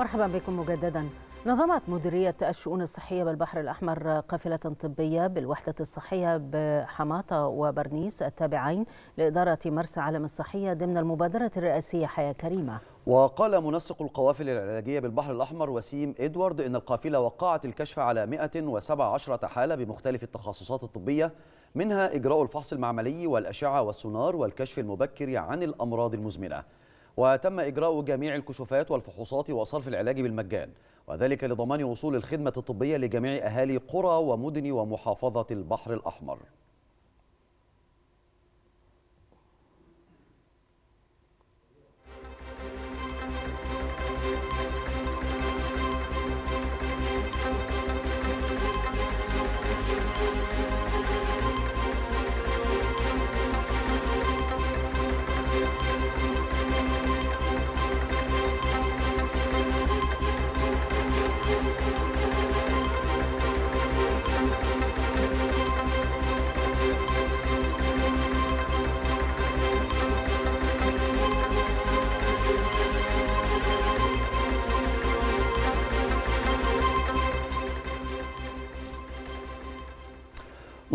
مرحبا بكم مجددا نظمت مديرية الشؤون الصحية بالبحر الأحمر قافلة طبية بالوحدة الصحية بحماطة وبرنيس التابعين لإدارة مرسى علم الصحية ضمن المبادرة الرئاسية حياة كريمة وقال منسق القوافل العلاجية بالبحر الأحمر وسيم إدوارد إن القافلة وقعت الكشف على 117 حالة بمختلف التخصصات الطبية منها إجراء الفحص المعملي والأشعة والسونار والكشف المبكر عن الأمراض المزمنة وتم إجراء جميع الكشوفات والفحوصات وصرف العلاج بالمجان وذلك لضمان وصول الخدمة الطبية لجميع أهالي قرى ومدن ومحافظة البحر الأحمر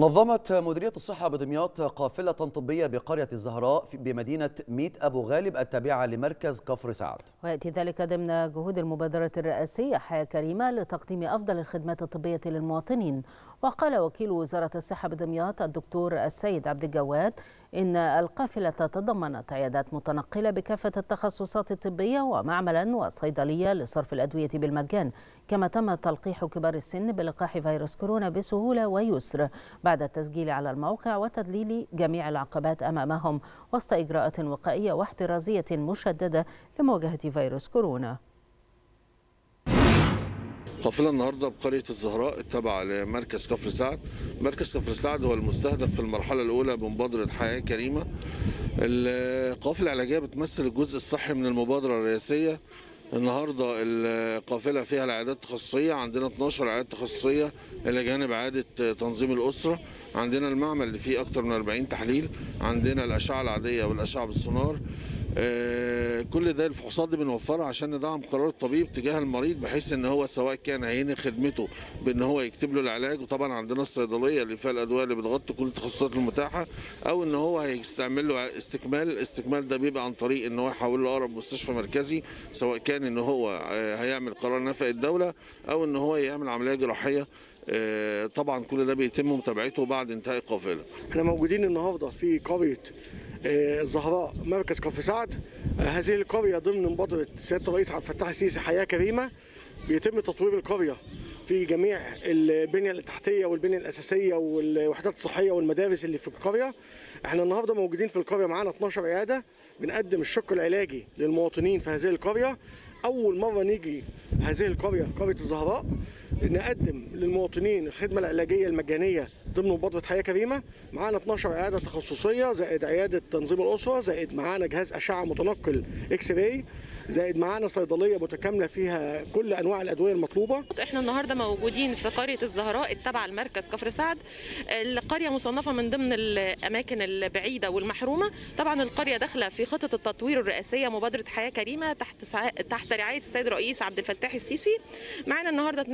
نظمت مديرية الصحة بدمياط قافلة طبية بقرية الزهراء بمدينة ميت أبو غالب التابعة لمركز كفر سعد ويأتي ذلك ضمن جهود المبادرة الرئاسية حياة كريمة لتقديم أفضل الخدمات الطبية للمواطنين وقال وكيل وزارة الصحة بدمياط الدكتور السيد عبد الجواد إن القافلة تضمنت عيادات متنقلة بكافة التخصصات الطبية ومعملا وصيدلية لصرف الأدوية بالمجان كما تم تلقيح كبار السن بلقاح فيروس كورونا بسهولة ويسر بعد التسجيل على الموقع وتذليل جميع العقبات أمامهم وسط إجراءات وقائية واحترازية مشددة لمواجهة فيروس كورونا قافلة النهاردة بقرية الزهراء التابعة لمركز كفر سعد مركز كفر سعد هو المستهدف في المرحلة الأولى بمبادره حياة كريمة القافلة العلاجية بتمثل الجزء الصحي من المبادرة الرئاسية النهارده القافله فيها العيادات التخصصيه عندنا 12 عياده تخصصيه الى جانب عياده تنظيم الاسره عندنا المعمل اللي فيه اكتر من 40 تحليل عندنا الاشعه العاديه والاشعه بالسونار آه، كل ده الفحوصات دي بنوفرها عشان ندعم قرار الطبيب تجاه المريض بحيث ان هو سواء كان هينهي خدمته بان هو يكتب له العلاج وطبعا عندنا الصيدليه اللي فيها الادويه اللي بتغطي كل التخصصات المتاحه او ان هو هيستعمل له استكمال الاستكمال ده بيبقى عن طريق ان هو يحول له اقرب مستشفى مركزي سواء كان ان هو آه، هيعمل قرار نفق الدوله او ان هو يعمل عمليه جراحيه آه، طبعا كل ده بيتم متابعته بعد انتهاء القافله. احنا موجودين النهارده في قريه الزهراء مركز كفر سعد هذه القرية ضمن مبادرة سيادة الرئيس عبد الفتاح السيسي حياة كريمة بيتم تطوير القرية في جميع البنية التحتية والبنية الأساسية والوحدات الصحية والمدارس اللي في القرية احنا النهاردة موجودين في القرية معانا 12 عيادة بنقدم الشق العلاجي للمواطنين في هذه القرية أول مرة نيجي هذه القرية قرية الزهراء نقدم للمواطنين الخدمه العلاجيه المجانيه ضمن مبادره حياه كريمه معانا 12 عياده تخصصيه زائد عياده تنظيم الاسره زائد معانا جهاز اشعه متنقل اكس راي زائد معانا صيدليه متكامله فيها كل انواع الادويه المطلوبه احنا النهارده موجودين في قريه الزهراء التابعه لمركز كفر سعد القريه مصنفه من ضمن الاماكن البعيده والمحرومه طبعا القريه داخله في خطه التطوير الرئاسيه مبادره حياه كريمه تحت سع... تحت رعايه السيد الرئيس عبد الفتاح السيسي معانا النهارده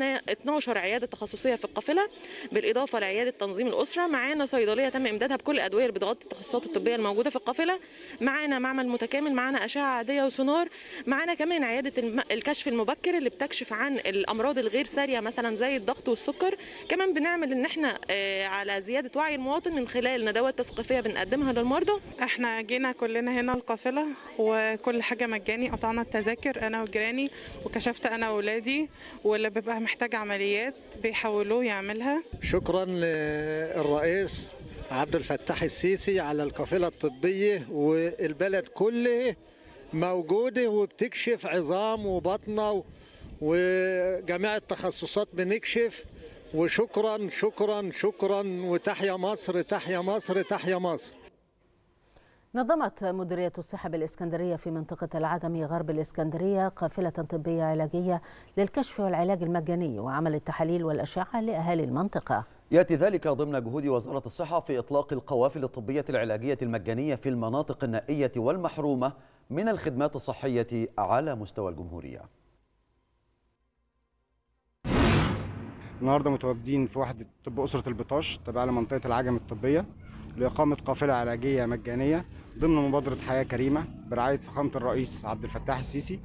12 عياده تخصصيه في القافله بالاضافه لعياده تنظيم الاسره معانا صيدليه تم امدادها بكل الادويه اللي بتغطي التخصصات الطبيه الموجوده في القافله معانا معمل متكامل معانا اشعه عاديه وسونار معانا كمان عياده الكشف المبكر اللي بتكشف عن الامراض الغير ساريه مثلا زي الضغط والسكر كمان بنعمل ان احنا آه، على زياده وعي المواطن من خلال ندوات تثقيفيه بنقدمها للمرضى احنا جينا كلنا هنا القافله وكل حاجه مجاني قطعنا التذاكر انا وجيراني وكشفت انا واولادي واللي بيبقى محتاج عمليات بيحاولوه يعملها شكرا للرئيس عبد الفتاح السيسي على القافلة الطبية والبلد كله موجودة وبتكشف عظام وبطنة وجميع التخصصات بنكشف وشكرا شكرا شكرا وتحيا مصر تحيا مصر تحيا مصر نظمت مديرية الصحة بالإسكندرية في منطقة العدم غرب الإسكندرية قافلة طبية علاجية للكشف والعلاج المجاني وعمل التحاليل والأشعة لأهالي المنطقة يأتي ذلك ضمن جهود وزارة الصحة في إطلاق القوافل الطبية العلاجية المجانية في المناطق النائية والمحرومة من الخدمات الصحية على مستوى الجمهورية النهارده متواجدين في وحده طب اسره البطاش تابعه لمنطقه العجم الطبيه لإقامة قافلة علاجية مجانية ضمن مبادرة حياة كريمة برعاية فخامة الرئيس عبد الفتاح السيسي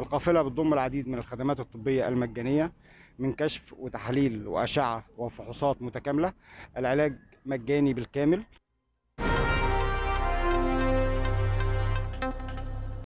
القافلة بتضم العديد من الخدمات الطبية المجانية من كشف وتحاليل وأشعة وفحوصات متكاملة العلاج مجاني بالكامل